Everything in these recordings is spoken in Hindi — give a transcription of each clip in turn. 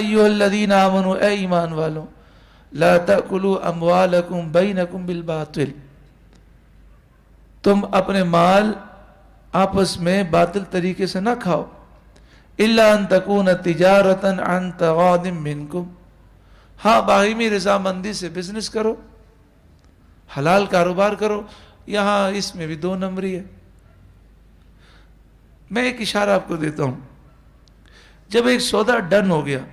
अयोल्लदीन आमन ए ईमान वालों ला तकुलु अमवालकुम बैनकुम बिल बातिल तुम अपने माल आपस में बातिल तरीके से ना खाओ इलान तकून तजारता अन तवादिम मिनकुम हाँ बाहिमी रजामंदी से बिजनेस करो हलाल कारोबार करो यहाँ इसमें भी दो नंबरी है मैं एक इशारा आपको देता हूँ जब एक सौदा डन हो गया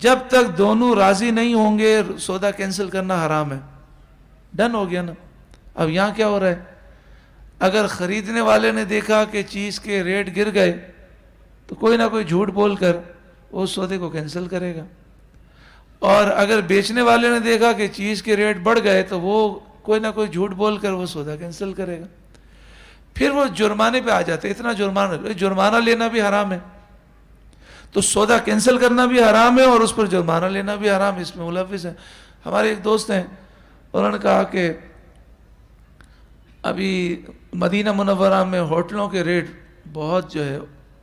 जब तक दोनों राजी नहीं होंगे सौदा कैंसिल करना हराम है डन हो गया ना अब यहाँ क्या हो रहा है अगर ख़रीदने वाले ने देखा कि चीज़ के रेट गिर गए तो कोई ना कोई झूठ बोल कर उस सौदे को कैंसिल करेगा और अगर बेचने वाले ने देखा कि चीज़ के रेट बढ़ गए तो वो कोई ना कोई झूठ बोल कर वो सौदा कैंसिल करेगा फिर वो जुर्माने पे आ जाते इतना जुर्माना जुर्माना लेना भी हराम है तो सौदा कैंसिल करना भी हराम है और उस पर जुर्माना लेना भी हराम है इसमें मुलविस है हमारे एक दोस्त हैं उन्होंने कहा कि अभी मदीना मुनवरा में होटलों के रेट बहुत जो है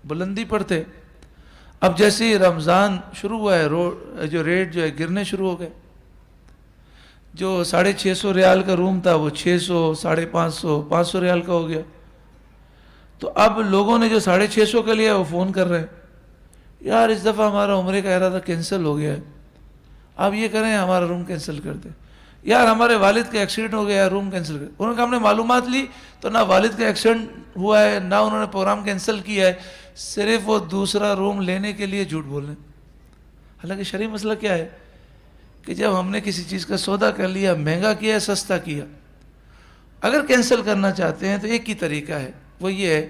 बुलंदी पर थे अब जैसे ही रमज़ान शुरू हुआ है रोड जो रेट जो है गिरने शुरू हो गए जो साढ़े छः सौ रियाल का रूम था वो छः सौ साढ़े पाँच सौ पाँच सौ रियाल का हो गया तो अब लोगों ने जो साढ़े छः सौ का लिया वो फ़ोन कर रहे हैं यार इस दफ़ा हमारा उम्र का इरादा कैंसिल हो गया है आप ये करें हमारा रूम कैंसिल कर दें यार हमारे वालिद का एक्सीडेंट हो गया रूम कैंसिल कर उन्होंने हमने मालूम ली तो ना वालिद का एक्सीडेंट हुआ है ना उन्होंने प्रोग्राम कैंसिल किया है सिर्फ वो दूसरा रूम लेने के लिए झूठ बोल रहे हालांकि शरी मसला क्या है कि जब हमने किसी चीज़ का सौदा कर लिया महंगा किया सस्ता किया अगर कैंसिल करना चाहते हैं तो एक ही तरीका है वो ये है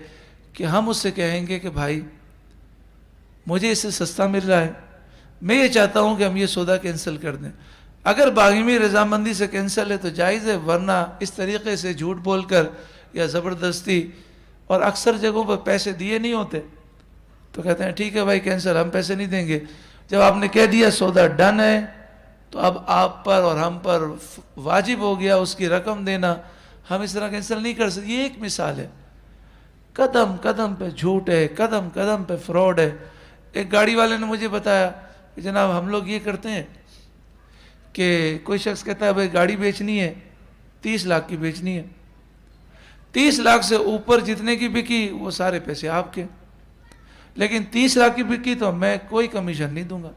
कि हम उससे कहेंगे कि भाई मुझे इससे सस्ता मिल रहा है मैं ये चाहता हूँ कि हम ये सौदा कैंसिल कर दें अगर बागमी रजामंदी से कैंसिल है तो जायज़ है वरना इस तरीके से झूठ बोलकर या ज़बरदस्ती और अक्सर जगहों पर पैसे दिए नहीं होते तो कहते हैं ठीक है भाई कैंसिल हम पैसे नहीं देंगे जब आपने कह दिया सौदा डन है तो अब आप पर और हम पर वाजिब हो गया उसकी रकम देना हम इस तरह कैंसिल नहीं कर सकते ये एक मिसाल है कदम कदम पे झूठ है कदम कदम पे फ्रॉड है एक गाड़ी वाले ने मुझे बताया कि जनाब हम लोग ये करते हैं कि कोई शख्स कहता है भाई गाड़ी बेचनी है तीस लाख की बेचनी है तीस लाख से ऊपर जितने की बिकी वो सारे पैसे आपके लेकिन तीस लाख की बिकी तो मैं कोई कमीशन नहीं दूंगा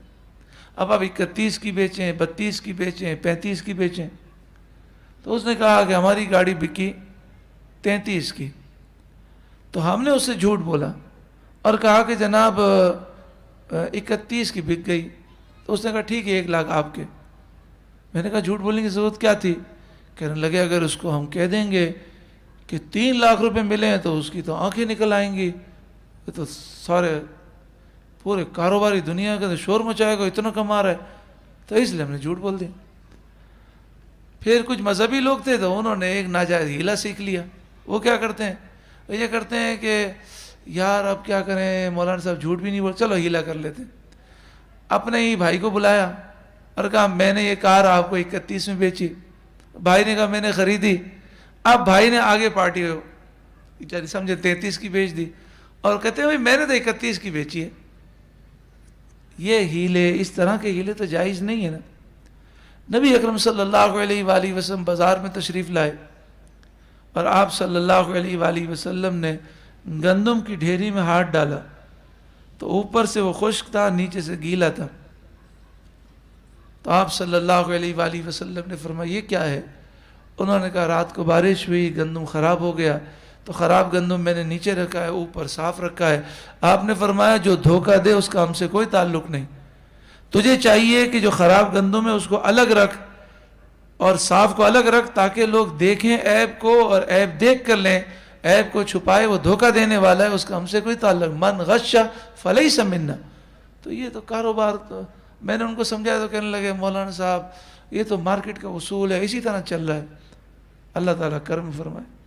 अब आप इकतीस की बेचें बत्तीस की बेचें पैंतीस की बेचें तो उसने कहा कि हमारी गाड़ी बिकी तैंतीस की तो हमने उससे झूठ बोला और कहा कि जनाब इकतीस की बिक गई तो उसने कहा ठीक है एक लाख आपके मैंने कहा झूठ बोलने की ज़रूरत क्या थी कहने लगे अगर उसको हम कह देंगे कि तीन लाख रुपए मिले हैं तो उसकी तो आंखें निकल आएंगी तो सारे पूरे कारोबारी दुनिया का तो शोर मचाएगा इतना कमा रहा है तो इसलिए हमने झूठ बोल दिया फिर कुछ मजहबी लोग थे तो उन्होंने एक नाजायज़ हीला सीख लिया वो क्या करते हैं ये करते हैं कि यार अब क्या करें मौलाना साहब झूठ भी नहीं बोल चलो हीला कर लेते अपने ही भाई को बुलाया और कहा मैंने ये कार आपको इकतीस में बेची भाई ने कहा मैंने ख़रीदी अब भाई ने आगे पार्टी हो बेचारी समझे तैंतीस की बेच दी और कहते हैं भाई मैंने तो इकतीस की बेची है ये हीले इस तरह के हीले तो जायज़ नहीं है ना नबी अकरम सल्लल्लाहु अलैहि वसल्लम बाज़ार में तशरीफ़ लाए और आप सल्लल्लाहु अलैहि वसल्लम ने गंदम की ढेरी में हाथ डाला तो ऊपर से वो खुश्क था नीचे से गीला था तो आप सल्लल्लाहु अलैहि वसल्लम ने फरमाया ये क्या है उन्होंने कहा रात को बारिश हुई गंदम ख़राब हो गया तो ख़राब गंदम मैंने नीचे रखा है ऊपर साफ़ रखा है आपने फरमाया जो धोखा दे उसका हमसे कोई ताल्लुक नहीं तुझे चाहिए कि जो ख़राब गंदम है उसको अलग रख और साफ़ को अलग रख ताकि लोग देखें ऐब को और ऐब देख कर लें ऐब को छुपाए वो धोखा देने वाला है उसका हमसे कोई ताल्लुक मन गशा फलई समन्ना तो ये तो कारोबार तो मैंने उनको समझाया तो कहने लगे मौलाना साहब ये तो मार्केट का उसूल है इसी तरह चल रहा है अल्लाह ताला कर्म फरमाए